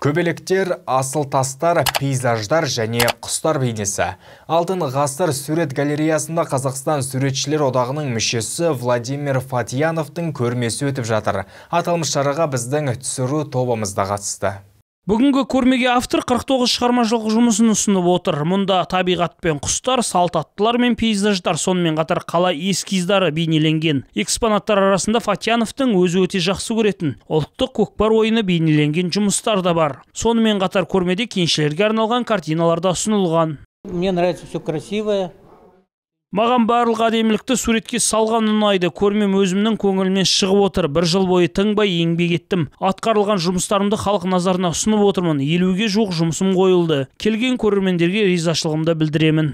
көбелектер асыл тастар пейзаждар және құстар бейнесі алтын ғасыр сурет галереясында қазақстан суретшілер одағының мүшесі владимир фатьяновтың көрмесі өтіп жатыр аталмыш шараға біздің түсіру тобымыз да қатысты бүгінгі көрмеге автор 49 шығармашылық жұмысын ұсынып отыр мұнда табиғат пен құстар салт аттылар мен пейзаждар сонымен қатар қала эскиздары бейнеленген экспонаттар арасында фатьяновтың өзі өте жақсы көретін ұлттық көкпар ойыны бейнеленген жұмыстар да бар сонымен қатар көрмеде кеншілерге арналған картиналар да ұсынылған мне нравится все красивое маған барлық әдемілікті суретке салған ұнайды көрмем өзімнің көңілімнен шығып отыр бір жыл бойы тыңбай еңбек еттім атқарылған жұмыстарымды халық назарына ұсынып отырмын елуге жоқ жұмысым қойылды келген көрермендерге ризашылығымды білдіремін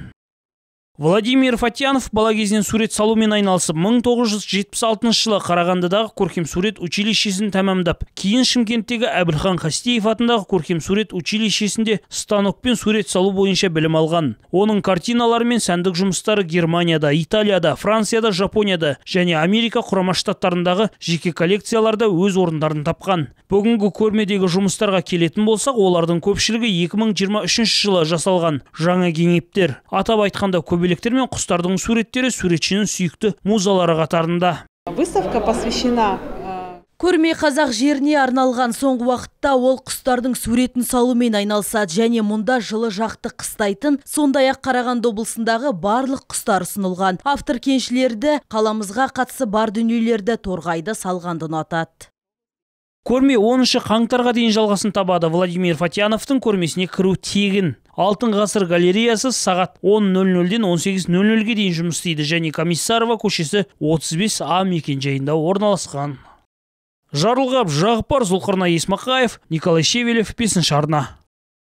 владимир фатьянов бала кезінен сурет салумен айналысып 1976 жылы қарағандыдағы көркем сурет училищесін тәмамдап кейін шымкенттегі әбілхан қастеев атындағы көркем сурет училищесінде станокпен сурет салу бойынша білім алған оның картиналары мен сәндік жұмыстары германияда италияда францияда жапонияда және америка құрама штаттарындағы жеке коллекцияларда өз орындарын тапқан бүгінгі көрмедегі жұмыстарға келетін болсақ олардың көпшілігі 2023 жылы жасалған жаңа кеңептер атап айтқанда көбелектер мен құстардың суреттері суретшінің сүйікті музалары қатарында выставка посвящена э, Көрме қазақ жеріне арналған соңғы уақытта ол құстардың суретін салумен айналса, және мұнда жылы жақты қыстайтын сондай ақ қарағанды облысындағы барлық құстар ұсынылған. Автор кеншілерді қаламызға қатысы бар дүниелерді торғайды салғанды ұнатады көрме 10-шы қаңтарға дейін жалғасын табады владимир фатьяновтың көрмесіне кіру тегін алтын ғасыр галереясы сағат 10.00-ден 18.00-ге дейін жұмыс істейді және комиссарова көшесі 35 а мекенжайында орналасқан жарылғап жағыпар зұлқырна есмақаев николай шевелев бесінші арна